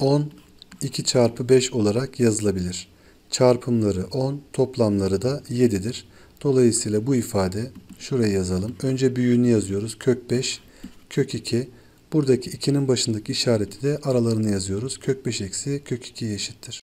10 2 çarpı 5 olarak yazılabilir. Çarpımları 10, toplamları da 7'dir. Dolayısıyla bu ifade şuraya yazalım. Önce büyüğünü yazıyoruz. Kök 5, kök 2. Buradaki 2'nin başındaki işareti de aralarını yazıyoruz. Kök 5 eksi kök 2 eşittir.